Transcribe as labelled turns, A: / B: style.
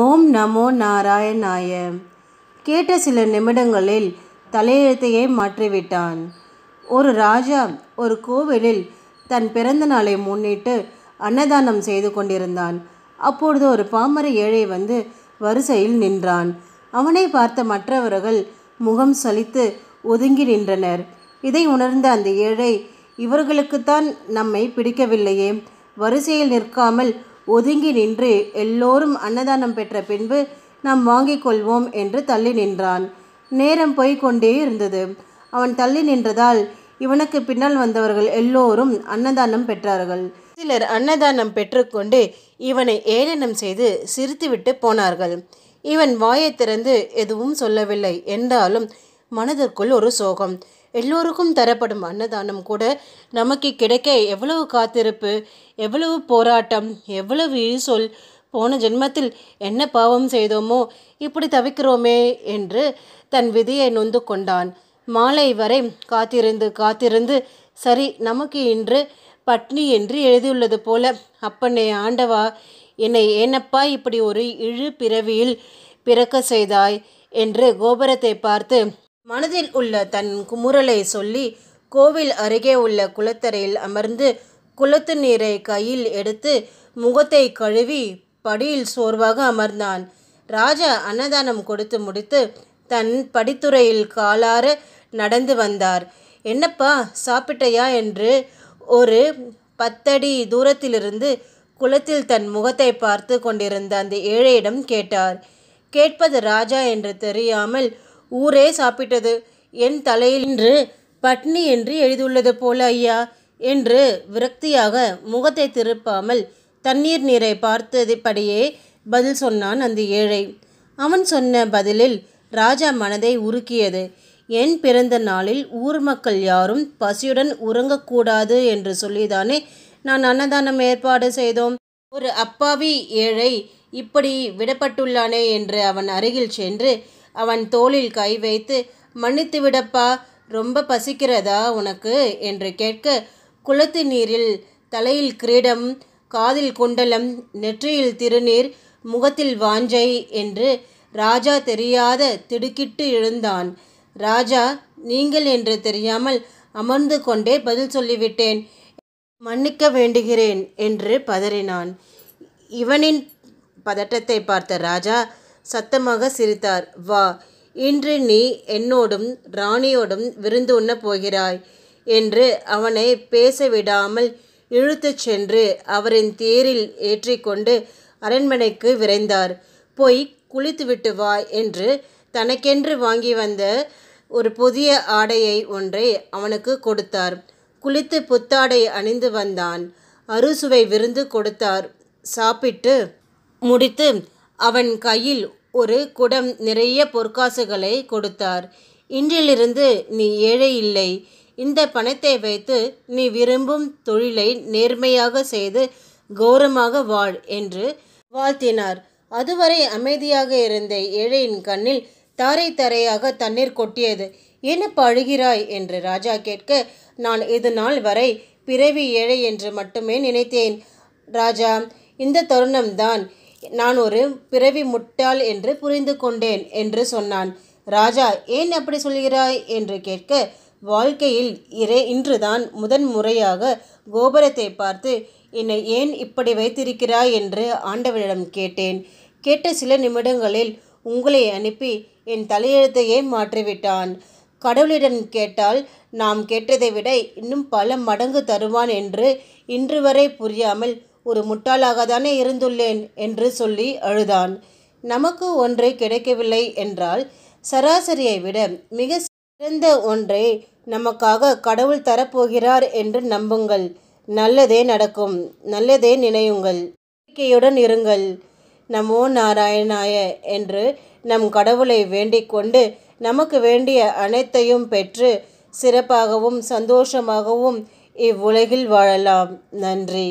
A: ஓம் நமோ நாராயணாய கேட்ட சில நிமிடங்களில் தலையெழுத்தையே மாற்றிவிட்டான் ஒரு ராஜா ஒரு கோவிலில் தன் பிறந்த நாளை முன்னிட்டு அன்னதானம் செய்து கொண்டிருந்தான் அப்பொழுது ஒரு பாமர ஏழை வந்து வரிசையில் நின்றான் அவனை பார்த்த மற்றவர்கள் முகம் சலித்து ஒதுங்கி நின்றனர் இதை உணர்ந்த அந்த ஏழை இவர்களுக்குத்தான் நம்மை பிடிக்கவில்லையே வரிசையில் நிற்காமல் ஒதுங்கி நின்று எல்லோரும் அன்னதானம் பெற்ற பின்பு நாம் வாங்கிக் கொள்வோம் என்று தள்ளி நின்றான் நேரம் போய்கொண்டே இருந்தது அவன் தள்ளி நின்றதால் இவனுக்கு பின்னால் வந்தவர்கள் எல்லோரும் அன்னதானம் பெற்றார்கள் சிலர் அன்னதானம் பெற்றுக்கொண்டு இவனை ஏளனம் செய்து சிரித்துவிட்டு போனார்கள் இவன் வாயை திறந்து எதுவும் சொல்லவில்லை என்றாலும் மனதிற்குள் ஒரு சோகம் எல்லோருக்கும் தரப்படும் அன்னதானம் கூட நமக்கு கிடைக்க எவ்வளவு காத்திருப்பு எவ்வளவு போராட்டம் எவ்வளவு இழிசொல் போன ஜென்மத்தில் என்ன பாவம் செய்தோமோ இப்படி தவிக்கிறோமே என்று தன் விதியை நொந்து கொண்டான் மாலை வரை காத்திருந்து காத்திருந்து சரி நமக்கு இன்று பட்னி என்று எழுதியுள்ளது போல அப்பனே ஆண்டவா என்னை ஏனப்பா இப்படி ஒரு இழு பிறவியில் பிறக்க செய்தாய் என்று கோபுரத்தை பார்த்து மனதில் உள்ள தன் குமுறலை சொல்லி கோவில் அருகே உள்ள குளத்தரையில் அமர்ந்து குளத்து நீரை கையில் எடுத்து முகத்தை கழுவி படியில் சோர்வாக அமர்ந்தான் ராஜா அன்னதானம் கொடுத்து முடித்து தன் படித்துறையில் காலார நடந்து வந்தார் என்னப்பா சாப்பிட்டையா என்று ஒரு பத்தடி தூரத்திலிருந்து குளத்தில் தன் முகத்தை பார்த்து கொண்டிருந்த அந்த ஏழையிடம் கேட்டார் கேட்பது ராஜா என்று தெரியாமல் ஊரே சாப்பிட்டது என் தலையில் இன்று பட்னி என்று எழுதியுள்ளது போல ஐயா என்று விரக்தியாக முகத்தை திருப்பாமல் தண்ணீர் நீரை பார்த்தபடியே பதில் சொன்னான் அந்த ஏழை அவன் சொன்ன பதிலில் ராஜா மனதை உருக்கியது என் பிறந்த நாளில் ஊர் மக்கள் யாரும் பசியுடன் உறங்கக்கூடாது என்று சொல்லிதானே நான் அன்னதானம் ஏற்பாடு செய்தோம் ஒரு அப்பாவி ஏழை இப்படி விடப்பட்டுள்ளானே என்று அவன் அருகில் சென்று அவன் தோளில் கை வைத்து மன்னித்து விடப்பா ரொம்ப பசிக்கிறதா உனக்கு என்று கேட்க குளத்து நீரில் தலையில் கிரீடம் காதில் குண்டலம் நெற்றியில் திருநீர் முகத்தில் வாஞ்சை என்று ராஜா தெரியாத திடுக்கிட்டு எழுந்தான் ராஜா நீங்கள் என்று தெரியாமல் அமர்ந்து கொண்டே பதில் சொல்லிவிட்டேன் மன்னிக்க வேண்டுகிறேன் என்று பதறினான் இவனின் பதட்டத்தை பார்த்த ராஜா சத்தமாக சிரித்தார் வா இன்று நீ என்னோடும் ராணியோடும் விருந்து உண்ணப் போகிறாய் என்று அவனை பேச விடாமல் இழுத்துச் சென்று அவரின் தேரில் ஏற்றிக்கொண்டு அரண்மனைக்கு விரைந்தார் போய் குளித்து விட்டு வா என்று தனக்கென்று வாங்கி வந்த ஒரு புதிய ஆடையை ஒன்றை அவனுக்கு கொடுத்தார் குளித்து புத்தாடை அணிந்து வந்தான் அறுசுவை விருந்து கொடுத்தார் சாப்பிட்டு முடித்து அவன் கையில் ஒரு குடம் நிறைய பொற்காசுகளை கொடுத்தார் இன்றிலிருந்து நீ ஏழை இல்லை இந்த பணத்தை வைத்து நீ விரும்பும் தொழிலை நேர்மையாக செய்து கௌரவமாக வாழ் என்று வாழ்த்தினார் அதுவரை அமைதியாக இருந்த ஏழையின் கண்ணில் தாரை தரையாக தண்ணீர் கொட்டியது என்ன பழுகிறாய் என்று ராஜா கேட்க நான் இது நாள் வரை பிறவி ஏழை என்று மட்டுமே நினைத்தேன் ராஜா இந்த தருணம்தான் நான் ஒரு பிறவி முட்டாள் என்று புரிந்து கொண்டேன் என்று சொன்னான் ராஜா ஏன் அப்படி சொல்கிறாய் என்று கேட்க வாழ்க்கையில் இறை இன்றுதான் முதன் முறையாக கோபுரத்தை பார்த்து என்னை ஏன் இப்படி வைத்திருக்கிறாய் என்று ஆண்டவரிடம் கேட்டேன் கேட்ட சில நிமிடங்களில் உங்களை அனுப்பி என் தலையெழுத்தையே மாற்றிவிட்டான் கடவுளிடம் கேட்டால் நாம் கேட்டதை விட இன்னும் பல மடங்கு தருவான் என்று இன்று வரை புரியாமல் ஒரு முட்டாளாக தானே இருந்துள்ளேன் என்று சொல்லி அழுதான் நமக்கு ஒன்று கிடைக்கவில்லை என்றால் சராசரியை விட மிக சிறந்த ஒன்றை நமக்காக கடவுள் தரப்போகிறார் என்று நம்புங்கள் நல்லதே நடக்கும் நல்லதே நினையுங்கள் நம்பிக்கையுடன் இருங்கள் நமோ நாராயணாய என்று நம் கடவுளை வேண்டிக் கொண்டு நமக்கு வேண்டிய அனைத்தையும் பெற்று சிறப்பாகவும் சந்தோஷமாகவும் இவ்வுலகில் வாழலாம் நன்றி